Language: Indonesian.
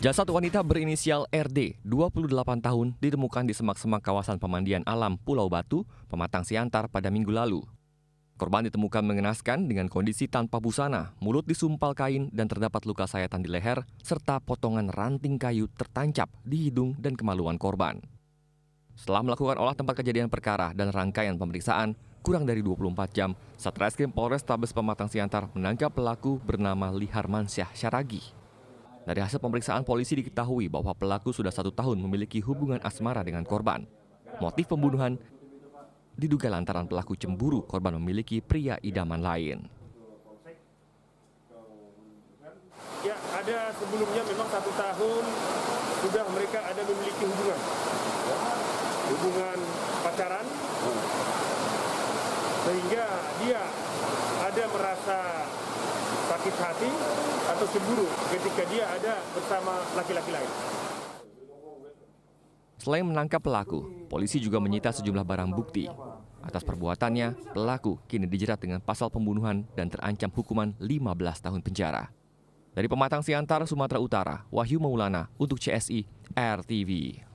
Jasad wanita berinisial RD, 28 tahun, ditemukan di semak-semak kawasan pemandian alam Pulau Batu, Pematang Siantar pada minggu lalu. Korban ditemukan mengenaskan dengan kondisi tanpa busana, mulut disumpal kain dan terdapat luka sayatan di leher, serta potongan ranting kayu tertancap di hidung dan kemaluan korban. Setelah melakukan olah tempat kejadian perkara dan rangkaian pemeriksaan, kurang dari 24 jam, Satreskrim Polres Tabes Pematang Siantar menangkap pelaku bernama Mansyah Syaragi. Dari hasil pemeriksaan polisi diketahui bahwa pelaku sudah satu tahun memiliki hubungan asmara dengan korban. Motif pembunuhan diduga lantaran pelaku cemburu korban memiliki pria idaman lain. Ya, ada sebelumnya memang satu tahun sudah mereka ada memiliki hubungan. Hubungan pacaran. Hmm. Sehingga dia ada merasa sakit hati atau cemburu ketika dia ada bersama laki-laki lain. Selain menangkap pelaku, polisi juga menyita sejumlah barang bukti. Atas perbuatannya, pelaku kini dijerat dengan pasal pembunuhan dan terancam hukuman 15 tahun penjara. Dari Pematang Siantar, Sumatera Utara, Wahyu Maulana untuk CSI RTV.